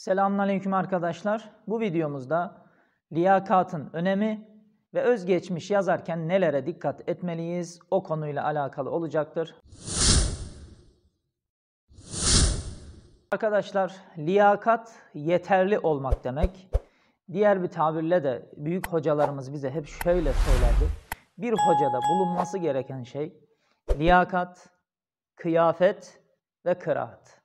Selamünaleyküm arkadaşlar. Bu videomuzda liyakatın önemi ve özgeçmiş yazarken nelere dikkat etmeliyiz o konuyla alakalı olacaktır. Arkadaşlar liyakat yeterli olmak demek. Diğer bir tabirle de büyük hocalarımız bize hep şöyle söylerdi. Bir hocada bulunması gereken şey liyakat, kıyafet ve kıraat.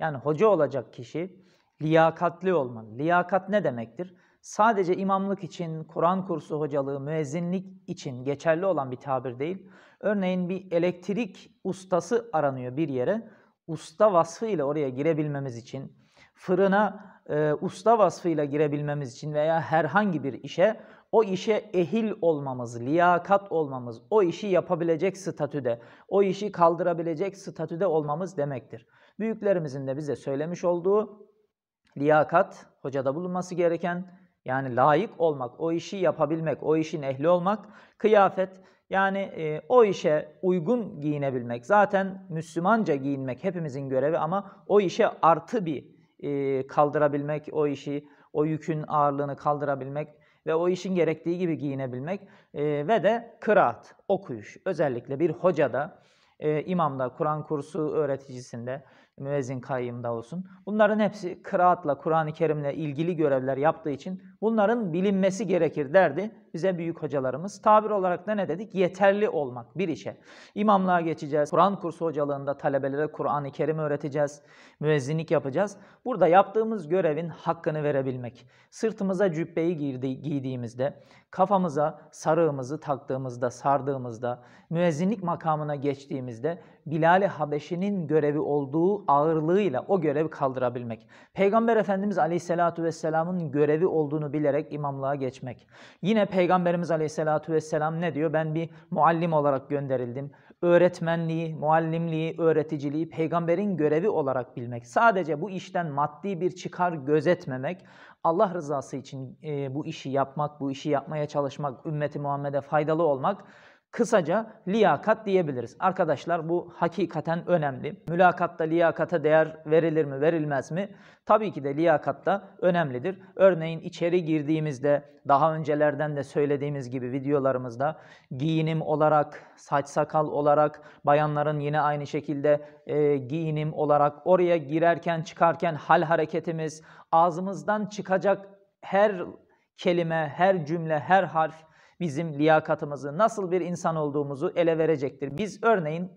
Yani hoca olacak kişi Liyakatli olman. Liyakat ne demektir? Sadece imamlık için, Kur'an kursu hocalığı, müezzinlik için geçerli olan bir tabir değil. Örneğin bir elektrik ustası aranıyor bir yere. Usta vasfıyla oraya girebilmemiz için, fırına e, usta vasfıyla girebilmemiz için veya herhangi bir işe o işe ehil olmamız, liyakat olmamız, o işi yapabilecek statüde, o işi kaldırabilecek statüde olmamız demektir. Büyüklerimizin de bize söylemiş olduğu liyakat, hocada bulunması gereken, yani layık olmak, o işi yapabilmek, o işin ehli olmak, kıyafet, yani e, o işe uygun giyinebilmek. Zaten Müslümanca giyinmek hepimizin görevi ama o işe artı bir e, kaldırabilmek, o işi, o yükün ağırlığını kaldırabilmek ve o işin gerektiği gibi giyinebilmek e, ve de kıraat, okuyuş. Özellikle bir hocada, e, imamda, Kur'an kursu öğreticisinde müezzin kayyımda olsun. Bunların hepsi kıraatla, Kur'an-ı Kerim'le ilgili görevler yaptığı için bunların bilinmesi gerekir derdi bize büyük hocalarımız. Tabir olarak da ne dedik? Yeterli olmak bir işe. İmamlığa geçeceğiz. Kur'an kursu hocalığında talebelere Kur'an-ı Kerim öğreteceğiz. Müezzinlik yapacağız. Burada yaptığımız görevin hakkını verebilmek. Sırtımıza cübbeyi giydiğimizde, kafamıza sarığımızı taktığımızda, sardığımızda, müezzinlik makamına geçtiğimizde Bilal-i Habeşi'nin görevi olduğu ağırlığıyla o görevi kaldırabilmek. Peygamber Efendimiz Aleyhisselatü Vesselam'ın görevi olduğunu bilerek imamlığa geçmek. Yine Peygamberimiz Aleyhisselatü Vesselam ne diyor? Ben bir muallim olarak gönderildim. Öğretmenliği, muallimliği, öğreticiliği peygamberin görevi olarak bilmek. Sadece bu işten maddi bir çıkar gözetmemek, Allah rızası için e, bu işi yapmak, bu işi yapmaya çalışmak, ümmeti Muhammed'e faydalı olmak Kısaca liyakat diyebiliriz. Arkadaşlar bu hakikaten önemli. Mülakatta liyakata değer verilir mi verilmez mi? Tabii ki de liyakatta önemlidir. Örneğin içeri girdiğimizde daha öncelerden de söylediğimiz gibi videolarımızda giyinim olarak, saç sakal olarak, bayanların yine aynı şekilde e, giyinim olarak oraya girerken çıkarken hal hareketimiz, ağzımızdan çıkacak her kelime, her cümle, her harf bizim liyakatımızı, nasıl bir insan olduğumuzu ele verecektir. Biz örneğin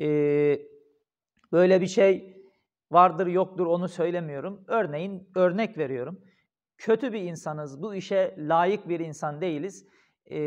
e, böyle bir şey vardır yoktur onu söylemiyorum. Örneğin örnek veriyorum. Kötü bir insanız, bu işe layık bir insan değiliz. E,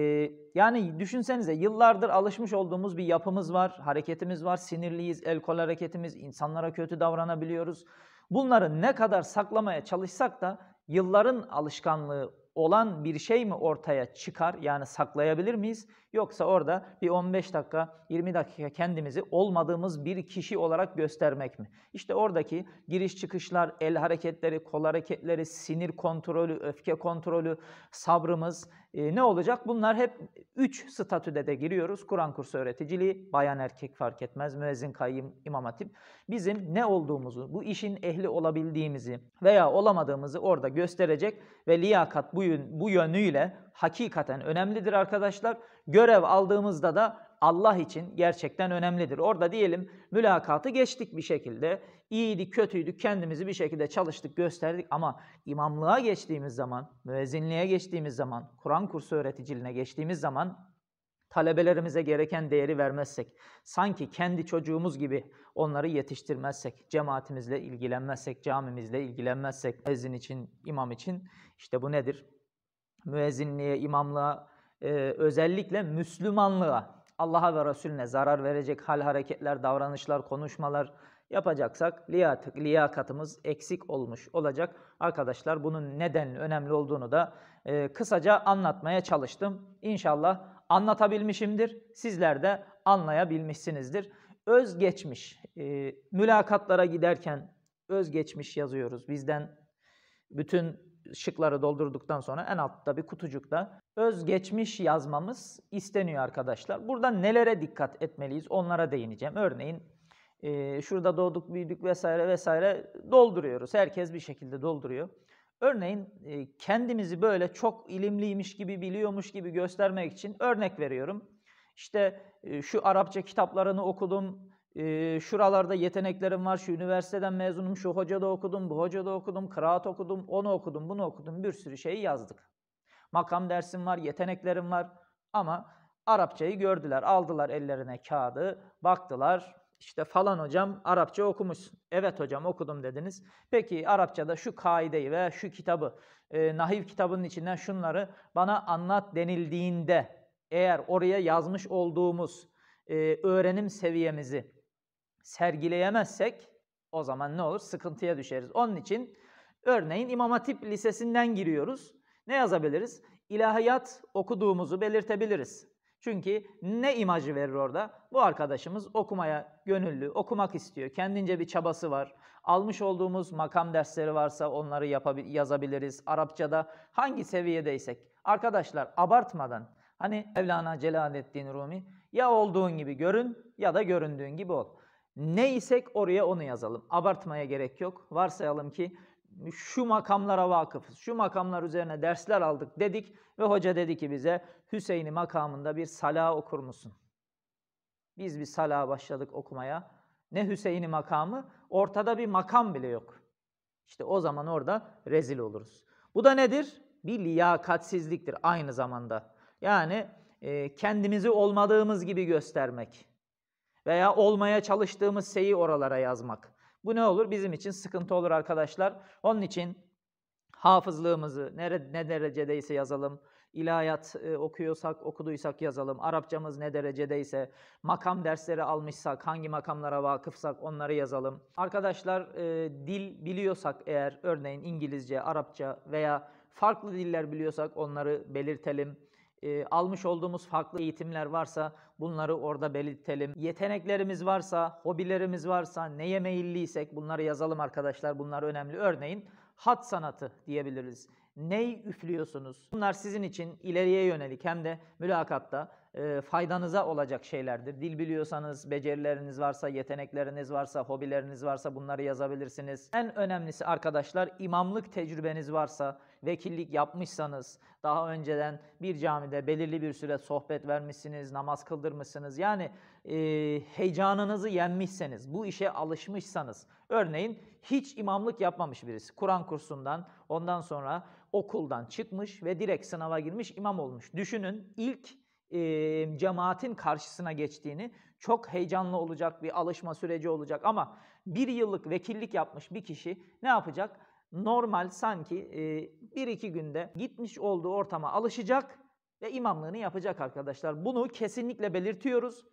yani düşünsenize yıllardır alışmış olduğumuz bir yapımız var, hareketimiz var, sinirliyiz, el kol hareketimiz, insanlara kötü davranabiliyoruz. Bunları ne kadar saklamaya çalışsak da yılların alışkanlığı olan bir şey mi ortaya çıkar? Yani saklayabilir miyiz? Yoksa orada bir 15 dakika, 20 dakika kendimizi olmadığımız bir kişi olarak göstermek mi? İşte oradaki giriş çıkışlar, el hareketleri, kol hareketleri, sinir kontrolü, öfke kontrolü, sabrımız e, ne olacak? Bunlar hep 3 statüde de giriyoruz. Kur'an kursu öğreticiliği, bayan erkek fark etmez, müezzin kayyım, imam hatip. Bizim ne olduğumuzu, bu işin ehli olabildiğimizi veya olamadığımızı orada gösterecek ve liyakat bu bu, yönüyle hakikaten önemlidir arkadaşlar. Görev aldığımızda da Allah için gerçekten önemlidir. Orada diyelim mülakatı geçtik bir şekilde. İyiydik, kötüydü kendimizi bir şekilde çalıştık, gösterdik. Ama imamlığa geçtiğimiz zaman, müezzinliğe geçtiğimiz zaman, Kur'an kursu öğreticiliğine geçtiğimiz zaman talebelerimize gereken değeri vermezsek, sanki kendi çocuğumuz gibi onları yetiştirmezsek, cemaatimizle ilgilenmezsek, camimizle ilgilenmezsek, müezzin için, imam için işte bu nedir? Müezzinliğe, imamlığa, e, özellikle Müslümanlığa, Allah'a ve Resulüne zarar verecek hal, hareketler, davranışlar, konuşmalar yapacaksak liyatık, liyakatımız eksik olmuş olacak. Arkadaşlar bunun neden önemli olduğunu da e, kısaca anlatmaya çalıştım. İnşallah anlatabilmişimdir. Sizler de anlayabilmişsinizdir. Özgeçmiş, e, mülakatlara giderken özgeçmiş yazıyoruz. Bizden bütün şıkları doldurduktan sonra en altta bir kutucukta özgeçmiş yazmamız isteniyor arkadaşlar. Burada nelere dikkat etmeliyiz onlara değineceğim. Örneğin e, şurada doğduk büyüdük vesaire vesaire dolduruyoruz. Herkes bir şekilde dolduruyor. Örneğin e, kendimizi böyle çok ilimliymiş gibi biliyormuş gibi göstermek için örnek veriyorum. İşte e, şu Arapça kitaplarını okudum, e, şuralarda yeteneklerim var, şu üniversiteden mezunum, şu hocada okudum, bu hocada okudum, kıraat okudum, onu okudum, bunu okudum, bir sürü şeyi yazdık. Makam dersim var, yeteneklerim var ama Arapçayı gördüler, aldılar ellerine kağıdı, baktılar, işte falan hocam Arapça okumuşsun. Evet hocam okudum dediniz. Peki Arapçada şu kaideyi veya şu kitabı, e, nahiv kitabının içinden şunları bana anlat denildiğinde eğer oraya yazmış olduğumuz e, öğrenim seviyemizi sergileyemezsek o zaman ne olur? Sıkıntıya düşeriz. Onun için örneğin İmam Hatip Lisesi'nden giriyoruz. Ne yazabiliriz? İlahiyat okuduğumuzu belirtebiliriz. Çünkü ne imajı verir orada? Bu arkadaşımız okumaya gönüllü, okumak istiyor. Kendince bir çabası var. Almış olduğumuz makam dersleri varsa onları yazabiliriz. Arapçada hangi seviyedeysek. Arkadaşlar abartmadan hani Evlana Celaleddin Rumi ya olduğun gibi görün ya da göründüğün gibi ol. Ne isek oraya onu yazalım. Abartmaya gerek yok. Varsayalım ki şu makamlara vakıfız, şu makamlar üzerine dersler aldık dedik ve hoca dedi ki bize Hüseyin'i makamında bir sala okur musun? Biz bir sala başladık okumaya. Ne Hüseyin'i makamı? Ortada bir makam bile yok. İşte o zaman orada rezil oluruz. Bu da nedir? Bir liyakatsizliktir aynı zamanda. Yani e, kendimizi olmadığımız gibi göstermek veya olmaya çalıştığımız şeyi oralara yazmak. Bu ne olur? Bizim için sıkıntı olur arkadaşlar. Onun için hafızlığımızı ne ne derecedeyse yazalım. İlahiyat e, okuyorsak, okuduysak yazalım. Arapçamız ne derecedeyse, makam dersleri almışsak, hangi makamlara vakıfsak onları yazalım. Arkadaşlar e, dil biliyorsak eğer, örneğin İngilizce, Arapça veya farklı diller biliyorsak onları belirtelim e, almış olduğumuz farklı eğitimler varsa bunları orada belirtelim. Yeteneklerimiz varsa, hobilerimiz varsa, neye meyilliysek bunları yazalım arkadaşlar. Bunlar önemli. Örneğin hat sanatı diyebiliriz. Ney üflüyorsunuz? Bunlar sizin için ileriye yönelik hem de mülakatta e, faydanıza olacak şeylerdir. Dil biliyorsanız, becerileriniz varsa, yetenekleriniz varsa, hobileriniz varsa bunları yazabilirsiniz. En önemlisi arkadaşlar imamlık tecrübeniz varsa, vekillik yapmışsanız, daha önceden bir camide belirli bir süre sohbet vermişsiniz, namaz kıldırmışsınız, yani e, heyecanınızı yenmişseniz, bu işe alışmışsanız, örneğin hiç imamlık yapmamış birisi, Kur'an kursundan, ondan sonra okuldan çıkmış ve direkt sınava girmiş imam olmuş. Düşünün ilk e, cemaatin karşısına geçtiğini, çok heyecanlı olacak bir alışma süreci olacak ama bir yıllık vekillik yapmış bir kişi ne yapacak? normal sanki e, bir iki günde gitmiş olduğu ortama alışacak ve imamlığını yapacak arkadaşlar. Bunu kesinlikle belirtiyoruz.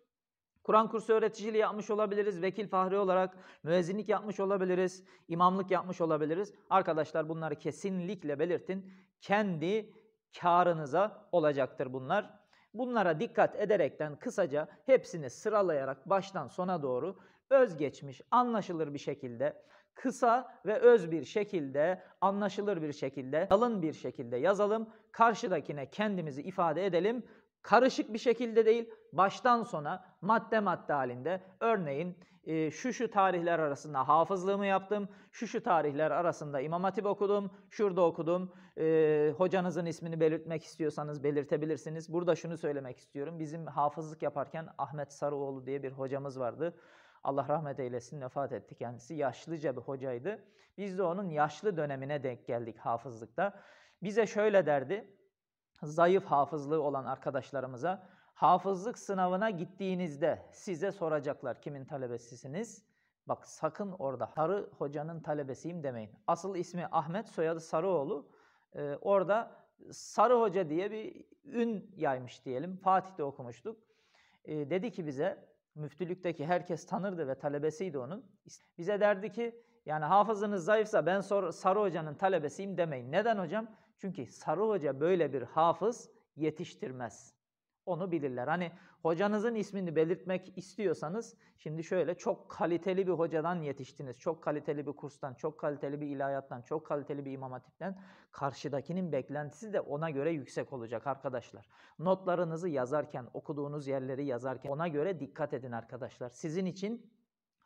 Kur'an kursu öğreticiliği yapmış olabiliriz, vekil fahri olarak müezzinlik yapmış olabiliriz, imamlık yapmış olabiliriz. Arkadaşlar bunları kesinlikle belirtin. Kendi karınıza olacaktır bunlar. Bunlara dikkat ederekten kısaca hepsini sıralayarak baştan sona doğru özgeçmiş, anlaşılır bir şekilde kısa ve öz bir şekilde, anlaşılır bir şekilde, kalın bir şekilde yazalım. Karşıdakine kendimizi ifade edelim. Karışık bir şekilde değil, baştan sona madde madde halinde. Örneğin e, şu şu tarihler arasında hafızlığımı yaptım, şu şu tarihler arasında İmam Hatip okudum, şurada okudum. E, hocanızın ismini belirtmek istiyorsanız belirtebilirsiniz. Burada şunu söylemek istiyorum. Bizim hafızlık yaparken Ahmet Sarıoğlu diye bir hocamız vardı. Allah rahmet eylesin vefat etti kendisi. Yaşlıca bir hocaydı. Biz de onun yaşlı dönemine denk geldik hafızlıkta. Bize şöyle derdi, zayıf hafızlığı olan arkadaşlarımıza, hafızlık sınavına gittiğinizde size soracaklar kimin talebesisiniz? Bak sakın orada Sarı Hoca'nın talebesiyim demeyin. Asıl ismi Ahmet, soyadı Sarıoğlu. Ee, orada Sarı Hoca diye bir ün yaymış diyelim. Fatih'te okumuştuk. Ee, dedi ki bize müftülükteki herkes tanırdı ve talebesiydi onun. Bize derdi ki yani hafızınız zayıfsa ben sor, Sarı Hoca'nın talebesiyim demeyin. Neden hocam? Çünkü Sarı Hoca böyle bir hafız yetiştirmez onu bilirler. Hani hocanızın ismini belirtmek istiyorsanız şimdi şöyle çok kaliteli bir hocadan yetiştiniz. Çok kaliteli bir kurstan, çok kaliteli bir ilahiyattan, çok kaliteli bir imam hatipten karşıdakinin beklentisi de ona göre yüksek olacak arkadaşlar. Notlarınızı yazarken, okuduğunuz yerleri yazarken ona göre dikkat edin arkadaşlar. Sizin için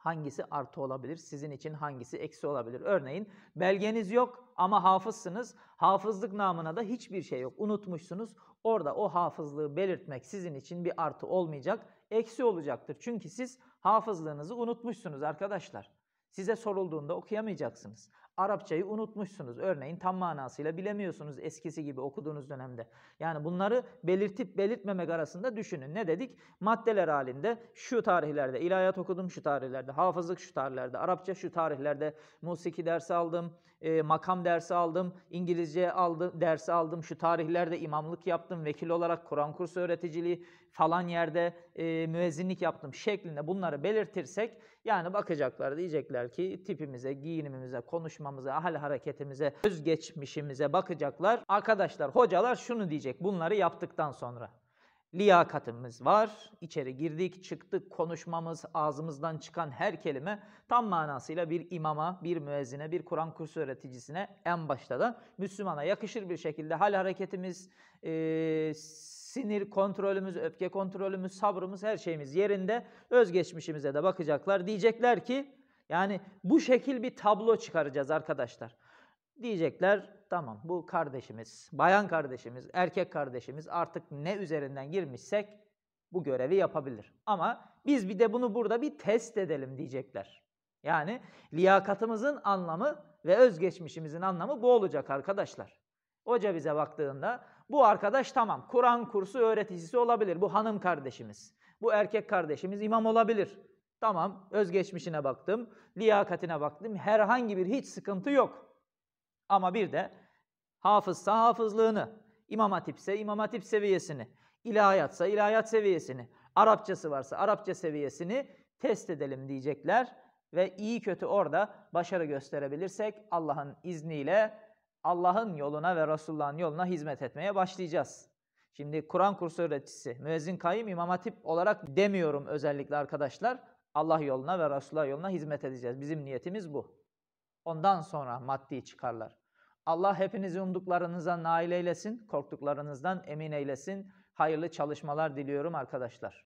hangisi artı olabilir? Sizin için hangisi eksi olabilir? Örneğin belgeniz yok ama hafızsınız. Hafızlık namına da hiçbir şey yok. Unutmuşsunuz. Orada o hafızlığı belirtmek sizin için bir artı olmayacak. Eksi olacaktır. Çünkü siz hafızlığınızı unutmuşsunuz arkadaşlar. Size sorulduğunda okuyamayacaksınız. Arapçayı unutmuşsunuz. Örneğin tam manasıyla bilemiyorsunuz eskisi gibi okuduğunuz dönemde. Yani bunları belirtip belirtmemek arasında düşünün. Ne dedik? Maddeler halinde şu tarihlerde ilahiyat okudum şu tarihlerde, hafızlık şu tarihlerde, Arapça şu tarihlerde, musiki dersi aldım, e, makam dersi aldım, İngilizce aldım, dersi aldım, şu tarihlerde imamlık yaptım, vekil olarak Kur'an kursu öğreticiliği falan yerde e, müezzinlik yaptım şeklinde bunları belirtirsek yani bakacaklar diyecekler ki tipimize, giyinimimize, konuşma çalışmamıza, hal hareketimize, özgeçmişimize bakacaklar. Arkadaşlar, hocalar şunu diyecek bunları yaptıktan sonra. Liyakatımız var. içeri girdik, çıktık, konuşmamız, ağzımızdan çıkan her kelime tam manasıyla bir imama, bir müezzine, bir Kur'an kursu öğreticisine en başta da Müslümana yakışır bir şekilde hal hareketimiz, e, sinir kontrolümüz, öfke kontrolümüz, sabrımız, her şeyimiz yerinde. Özgeçmişimize de bakacaklar. Diyecekler ki yani bu şekil bir tablo çıkaracağız arkadaşlar. Diyecekler tamam bu kardeşimiz, bayan kardeşimiz, erkek kardeşimiz artık ne üzerinden girmişsek bu görevi yapabilir. Ama biz bir de bunu burada bir test edelim diyecekler. Yani liyakatımızın anlamı ve özgeçmişimizin anlamı bu olacak arkadaşlar. Hoca bize baktığında bu arkadaş tamam Kur'an kursu öğreticisi olabilir. Bu hanım kardeşimiz, bu erkek kardeşimiz imam olabilir. Tamam, özgeçmişine baktım, liyakatine baktım. Herhangi bir hiç sıkıntı yok. Ama bir de hafızsa hafızlığını, imam hatipse imam hatip seviyesini, ilahiyatsa ilahiyat seviyesini, Arapçası varsa Arapça seviyesini test edelim diyecekler. Ve iyi kötü orada başarı gösterebilirsek Allah'ın izniyle Allah'ın yoluna ve Resulullah'ın yoluna hizmet etmeye başlayacağız. Şimdi Kur'an kursu öğretisi, müezzin kayım, imam hatip olarak demiyorum özellikle arkadaşlar. Allah yoluna ve Resulullah yoluna hizmet edeceğiz. Bizim niyetimiz bu. Ondan sonra maddi çıkarlar. Allah hepinizi umduklarınıza nail eylesin, korktuklarınızdan emin eylesin. Hayırlı çalışmalar diliyorum arkadaşlar.